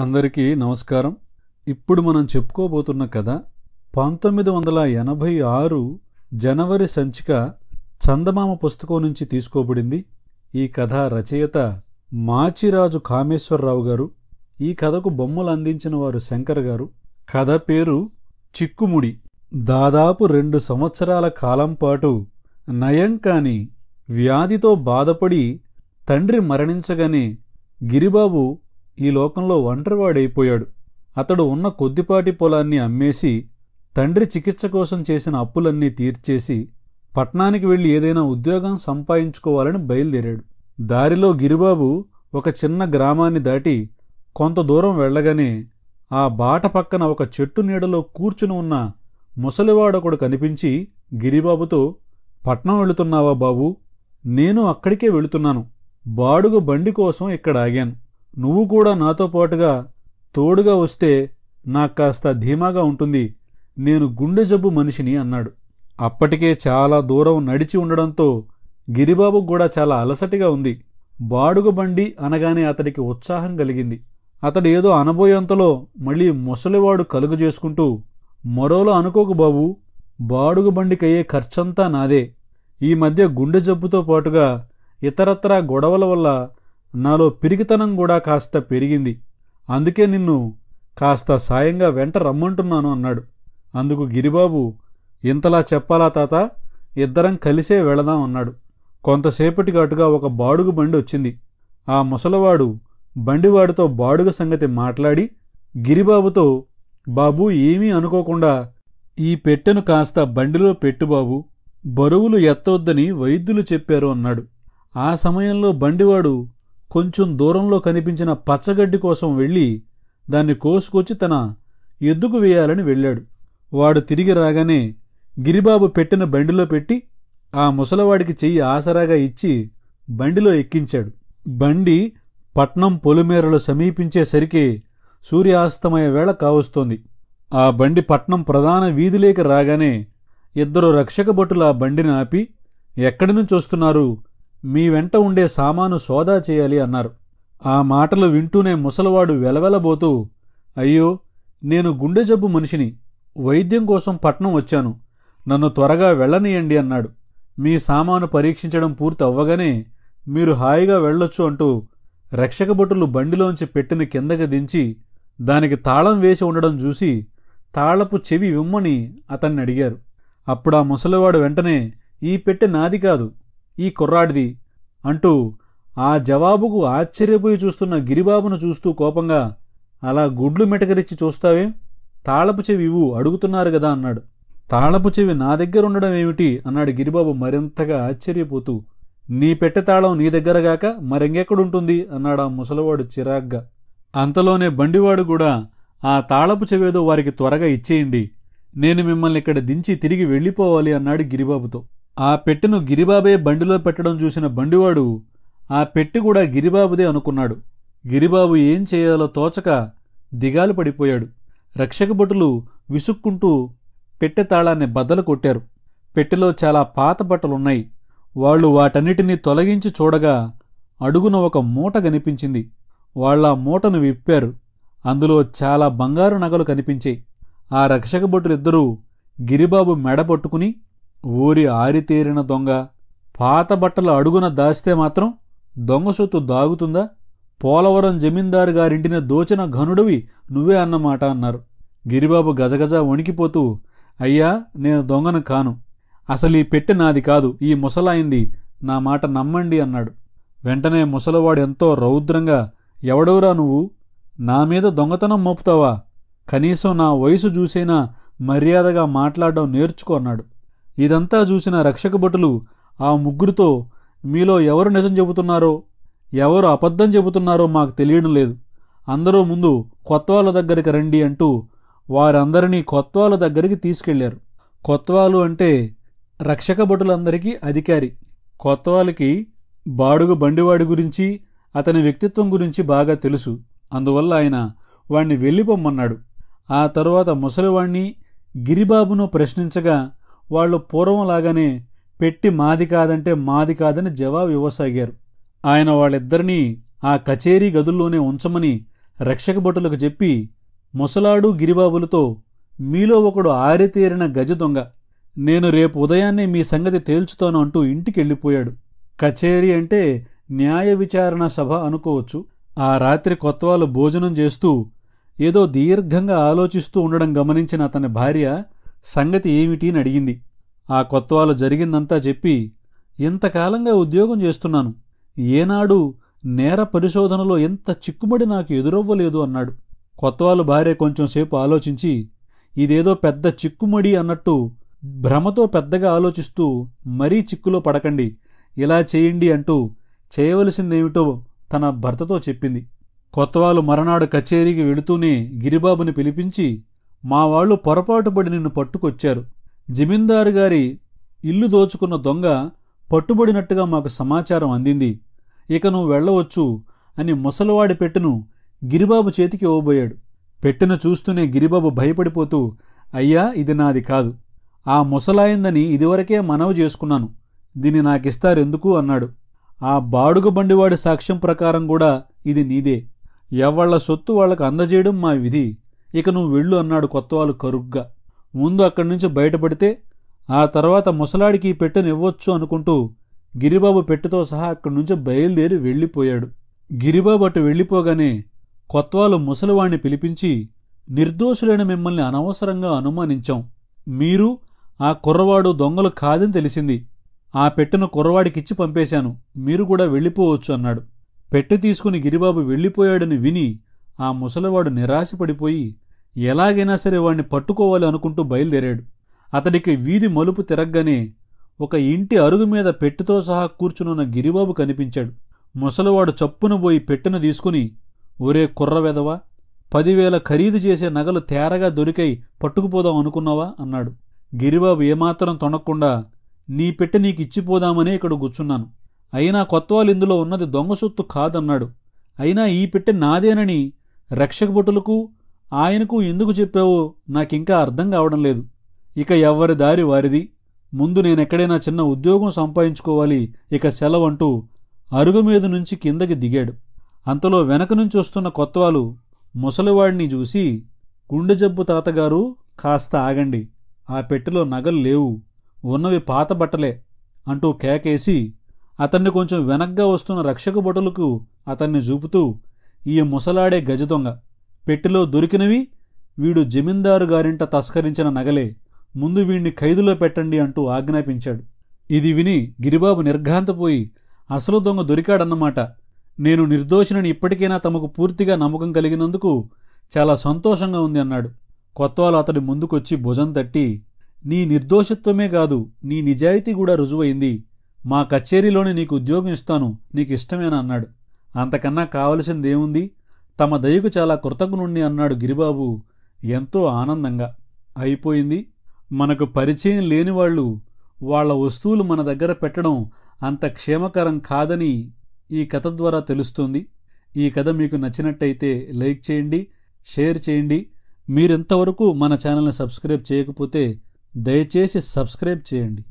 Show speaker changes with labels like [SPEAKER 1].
[SPEAKER 1] అందరికీ నమస్కారం ఇప్పుడు మనం చెప్పుకోబోతున్న కథ పంతొమ్మిది వందల ఎనభై ఆరు జనవరి సంచిక చందమామ పుస్తకం నుంచి తీసుకోబడింది ఈ కథ రచయిత మాచిరాజు కామేశ్వరరావు గారు ఈ కథకు బొమ్మలు అందించిన వారు శంకర్ గారు కథ పేరు చిక్కుముడి దాదాపు రెండు సంవత్సరాల కాలం పాటు నయం కాని వ్యాధితో బాధపడి తండ్రి మరణించగానే గిరిబాబు ఈ లోకంలో ఒంటరివాడైపోయాడు అతడు ఉన్న కొద్దిపాటి పొలాన్ని అమ్మేసి తండ్రి చికిత్స కోసం చేసిన అప్పులన్నీ తీర్చేసి పట్నానికి వెళ్ళి ఏదైనా ఉద్యోగం సంపాదించుకోవాలని బయలుదేరాడు దారిలో గిరిబాబు ఒక చిన్న గ్రామాన్ని దాటి కొంత దూరం వెళ్ళగానే ఆ బాట పక్కన ఒక చెట్టు నీడలో కూర్చుని ఉన్న ముసలివాడొకడు కనిపించి గిరిబాబుతో పట్నం వెళుతున్నావా బాబు నేను అక్కడికే వెళుతున్నాను బాడుగు బండి కోసం ఇక్కడ ఆగాను నువ్వు కూడా నాతో పాటుగా తోడుగా వస్తే నాకు కాస్త ధీమాగా ఉంటుంది నేను గుండె జబ్బు మనిషిని అన్నాడు అప్పటికే చాలా దూరం నడిచి ఉండడంతో గిరిబాబు కూడా చాలా అలసటిగా ఉంది బాడుగ బండి అనగానే అతడికి ఉత్సాహం కలిగింది అతడు ఏదో అనబోయేంతలో మళ్ళీ ముసలివాడు కలుగు చేసుకుంటూ మరోలో అనుకోకు బాబు బాడుగు బండికయ్యే ఖర్చంతా నాదే ఈ మధ్య గుండె జబ్బుతో పాటుగా ఇతరత్రా గొడవల వల్ల నాలో పిరిగితనం కూడా కాస్త పెరిగింది అందుకే నిన్ను కాస్త సాయంగా వెంట రమ్మంటున్నాను అన్నాడు అందుకు గిరిబాబు ఇంతలా చెప్పాలా తాత ఇద్దరం కలిసే వెళదాం అన్నాడు కొంతసేపటికి అటుగా ఒక బాడుగు బండి వచ్చింది ఆ ముసలవాడు బండివాడితో బాడుగ సంగతి మాట్లాడి గిరిబాబుతో బాబు ఏమీ అనుకోకుండా ఈ పెట్టెను కాస్త బండిలో పెట్టు బరువులు ఎత్తవద్దని వైద్యులు చెప్పారు అన్నాడు ఆ సమయంలో బండివాడు కొంచెం దూరంలో కనిపించిన పచ్చగడ్డి కోసం వెళ్ళి దాన్ని కోసుకొచ్చి తన ఎద్దుకు వేయాలని వెళ్ళాడు వాడు తిరిగి రాగానే గిరిబాబు పెట్టిన బండిలో పెట్టి ఆ ముసలవాడికి చెయ్యి ఆసరాగా ఇచ్చి బండిలో ఎక్కించాడు బండి పట్నం పొలిమేరలు సమీపించేసరికి సూర్యాస్తమయ వేళ కావస్తోంది ఆ బండి పట్నం ప్రధాన వీధిలేకి రాగానే ఇద్దరు రక్షక భటులు ఆ బండిని ఆపి ఎక్కడి నుంచి వస్తున్నారు మీ వెంట ఉండే సామాను సోదా చేయాలి అన్నారు ఆ మాటలు వింటూనే ముసలివాడు వెలవెలబోతూ అయ్యో నేను గుండె జబ్బు మనిషిని వైద్యం కోసం పట్నం వచ్చాను నన్ను త్వరగా వెళ్ళనీయండి అన్నాడు మీ సామాను పరీక్షించడం పూర్తి అవ్వగానే మీరు హాయిగా వెళ్ళొచ్చు అంటూ రక్షక బండిలోంచి పెట్టిన కిందకి దించి దానికి తాళం వేసి ఉండడం చూసి తాళపు చెవి విమ్మని అతన్ని అడిగారు అప్పుడు ఆ ముసలివాడు వెంటనే ఈ పెట్టె నాది కాదు ఈ కుర్రాడిది అంటూ ఆ జవాబుకు ఆశ్చర్యపోయి చూస్తున్న గిరిబాబును చూస్తూ కోపంగా అలా గుడ్లు మెటకరిచ్చి చూస్తావే తాళపు చెవి ఇవ్వు అడుగుతున్నారు కదా అన్నాడు తాళపు చెవి నా దగ్గర ఉండడం ఏమిటి అన్నాడు గిరిబాబు మరింతగా ఆశ్చర్యపోతూ నీ పెట్టె తాళం నీ దగ్గరగాక మరెంగెక్కడుంటుంది అన్నాడు ఆ ముసలివాడు చిరాగ్గా అంతలోనే బండివాడు కూడా ఆ తాళపు చెవేదో వారికి త్వరగా ఇచ్చేయండి నేను మిమ్మల్ని ఇక్కడ దించి తిరిగి వెళ్ళిపోవాలి అన్నాడు గిరిబాబుతో ఆ పెట్టెను గిరిబాబే బండిలో పెట్టడం చూసిన బండివాడు ఆ పెట్టి కూడా గిరిబాబుదే అనుకున్నాడు గిరిబాబు ఏం చేయాలో తోచక దిగాలు పడిపోయాడు రక్షక భటులు విసుక్కుంటూ పెట్టె తాళాన్ని బద్దలు కొట్టారు పెట్టెలో చాలా పాత బట్టలున్నాయి వాళ్ళు వాటన్నిటినీ తొలగించి చూడగా అడుగున ఒక మూట కనిపించింది వాళ్ళ మూటను విప్పారు అందులో చాలా బంగారు నగలు కనిపించాయి ఆ రక్షక భటులిద్దరూ గిరిబాబు మెడ పట్టుకుని ఊరి ఆరితేరిన దొంగ పాత బట్టలు అడుగున దాస్తే మాత్రం దొంగ సొత్తు దాగుతుందా పోలవరం జమీందారు గారింటిని దోచిన ఘనుడివి నువ్వే అన్నమాట అన్నారు గిరిబాబు గజగజ వణికిపోతూ అయ్యా నేను దొంగను కాను అసలు ఈ పెట్టె నాది కాదు ఈ ముసలాయింది నా మాట నమ్మండి అన్నాడు వెంటనే ముసలవాడు ఎంతో రౌద్రంగా ఎవడవురా నువ్వు నా మీద దొంగతనం మోపుతావా కనీసం నా వయసు చూసైనా మర్యాదగా మాట్లాడడం నేర్చుకో అన్నాడు ఇదంతా చూసిన రక్షక భటులు ఆ ముగ్గురితో మీలో ఎవరు నిజం చెబుతున్నారో ఎవరు అబద్ధం చెబుతున్నారో మాకు తెలియడం లేదు అందరూ ముందు కొత్వాల దగ్గరికి రండి అంటూ వారందరినీ కొత్వాల దగ్గరికి తీసుకెళ్లారు కొత్వాలు అంటే రక్షక భటులందరికీ అధికారి కొత్వాలకి బాడుగు బండివాడి గురించి అతని వ్యక్తిత్వం గురించి బాగా తెలుసు అందువల్ల ఆయన వాణ్ణి వెళ్ళిపోమ్మన్నాడు ఆ తరువాత ముసలివాణ్ణి గిరిబాబును ప్రశ్నించగా వాళ్ళు పూర్వంలాగానే పెట్టి మాది కాదంటే మాది కాదని జవాబు ఇవ్వసాగారు ఆయన వాళ్ళిద్దరినీ ఆ కచేరీ గదుల్లోనే ఉంచమని రక్షక భటులకు చెప్పి ముసలాడు గిరిబాబులతో మీలో ఒకడు ఆరితేరిన గజ దొంగ నేను రేపు ఉదయాన్నే మీ సంగతి తేల్చుతాను అంటూ ఇంటికెళ్ళిపోయాడు కచేరీ అంటే న్యాయ విచారణ సభ అనుకోవచ్చు ఆ రాత్రి కొత్తవాళ్ళు భోజనం చేస్తూ ఏదో దీర్ఘంగా ఆలోచిస్తూ ఉండడం గమనించిన అతని భార్య సంగతి ఏమిటి అని అడిగింది ఆ కొత్తవాళ్ళు జరిగిందంతా చెప్పి ఇంతకాలంగా ఉద్యోగం చేస్తున్నాను ఏనాడు నేర పరిశోధనలో ఎంత చిక్కుబడి నాకు ఎదురవ్వలేదు అన్నాడు కొత్తవాళ్ళు భార్య కొంచెంసేపు ఆలోచించి ఇదేదో పెద్ద చిక్కుమడి అన్నట్టు భ్రమతో పెద్దగా ఆలోచిస్తూ మరీ చిక్కులో పడకండి ఇలా చేయండి అంటూ చేయవలసిందేమిటో తన భర్తతో చెప్పింది కొత్తవాళ్ళు మరనాడు కచేరీకి వెళుతూనే గిరిబాబుని పిలిపించి మా వాళ్ళు పొరపాటుపడి నిన్ను పట్టుకొచ్చారు జమీందారు గారి ఇల్లు దోచుకున్న దొంగ పట్టుబడినట్టుగా మాకు సమాచారం అందింది ఇక నువ్వు వెళ్ళవచ్చు అని ముసలివాడి పెట్టును గిరిబాబు చేతికి ఇవ్వబోయాడు పెట్టును చూస్తూనే గిరిబాబు భయపడిపోతూ అయ్యా ఇది నాది కాదు ఆ ముసలాయిందని ఇదివరకే మనవి చేసుకున్నాను దీన్ని నాకిస్తారెందుకు అన్నాడు ఆ బాడుగ బండివాడి సాక్ష్యం ప్రకారం కూడా ఇది నీదే ఎవళ్ల సొత్తు వాళ్ళకు అందజేయడం మా విధి ఇక నువ్వు వెళ్ళు అన్నాడు కొత్తవాళ్ళు కరుగ్గా ముందు అక్కడి నుంచి బయటపడితే ఆ తర్వాత ముసలాడికి ఈ పెట్టెనివ్వచ్చు అనుకుంటూ గిరిబాబు పెట్టెతో సహా అక్కడి నుంచి బయలుదేరి వెళ్ళిపోయాడు గిరిబాబు అటు వెళ్ళిపోగానే కొత్వాలు ముసలివాణ్ణి పిలిపించి నిర్దోషులైన మిమ్మల్ని అనవసరంగా అనుమానించాం మీరు ఆ కుర్రవాడు దొంగలు కాదని తెలిసింది ఆ పెట్టెను కుర్రవాడికిచ్చి పంపేశాను మీరు కూడా వెళ్ళిపోవచ్చు అన్నాడు పెట్టె తీసుకుని గిరిబాబు వెళ్ళిపోయాడని విని ఆ ముసలివాడు నిరాశపడిపోయి ఎలాగైనా సరే వాణ్ణి పట్టుకోవాలి అనుకుంటూ బయలుదేరాడు అతడికి వీధి మలుపు తిరగ్గానే ఒక ఇంటి అరుగు మీద పెట్టుతో సహా కూర్చునున్న గిరిబాబు కనిపించాడు ముసలివాడు చప్పున పోయి పెట్టెను తీసుకుని ఒరే కుర్రవెదవా పదివేల ఖరీదు చేసే నగలు తేరగా దొరికై పట్టుకుపోదాం అనుకున్నావా అన్నాడు గిరిబాబు ఏమాత్రం తొనక్కుండా నీ పెట్టె నీకిచ్చిపోదామనే ఇక్కడ కూర్చున్నాను అయినా కొత్తవాళ్ళు ఇందులో ఉన్నది దొంగ సొత్తు కాదన్నాడు అయినా ఈ పెట్టె నాదేనని రక్షక ఆయనకు ఎందుకు చెప్పావో నాకింకా అర్థం కావడం లేదు ఇక ఎవరి దారి వారిది ముందు నేనెక్కడైనా చిన్న ఉద్యోగం సంపాదించుకోవాలి ఇక సెలవు అంటూ అరుగు మీద నుంచి కిందకి దిగాడు అంతలో వెనక నుంచి వస్తున్న కొత్తవాలు ముసలివాడిని చూసి గుండె జబ్బు తాతగారు కాస్త ఆగండి ఆ పెట్టెలో నగలు లేవు ఉన్నవి పాత బట్టలే అంటూ కేకేసి అతన్ని కొంచెం వెనక్గా వస్తున్న రక్షక బొటలకు అతన్ని చూపుతూ ఈ ముసలాడే గజదొంగ పెట్టెలో దొరికినవి వీడు జమీందారు గారింట తస్కరించిన నగలే ముందు వీణ్ణి ఖైదులో పెట్టండి అంటూ ఆజ్ఞాపించాడు ఇది విని గిరిబాబు నిర్ఘాంతపోయి అసలు దొంగ దొరికాడన్నమాట నేను నిర్దోషిని ఇప్పటికైనా తమకు పూర్తిగా నమ్మకం కలిగినందుకు చాలా సంతోషంగా ఉంది అన్నాడు కొత్తవాళ్ళు అతడి ముందుకొచ్చి భుజం తట్టి నీ నిర్దోషత్వమే కాదు నీ నిజాయితీ కూడా రుజువైంది మా కచేరీలోనే నీకు ఉద్యోగం ఇస్తాను నీకు ఇష్టమేనా అన్నాడు అంతకన్నా కావలసిందేముంది తమ దయకు చాలా కృతజ్ఞుణ్ణి అన్నాడు గిరిబాబు ఎంతో ఆనందంగా అయిపోయింది మనకు పరిచయం వాళ్ళు వాళ్ల వస్తువులు మన దగ్గర పెట్టడం అంత క్షేమకరం కాదని ఈ కథ ద్వారా తెలుస్తుంది ఈ కథ మీకు నచ్చినట్టయితే లైక్ చేయండి షేర్ చేయండి మీరెంతవరకు మన ఛానల్ని సబ్స్క్రైబ్ చేయకపోతే దయచేసి సబ్స్క్రైబ్ చేయండి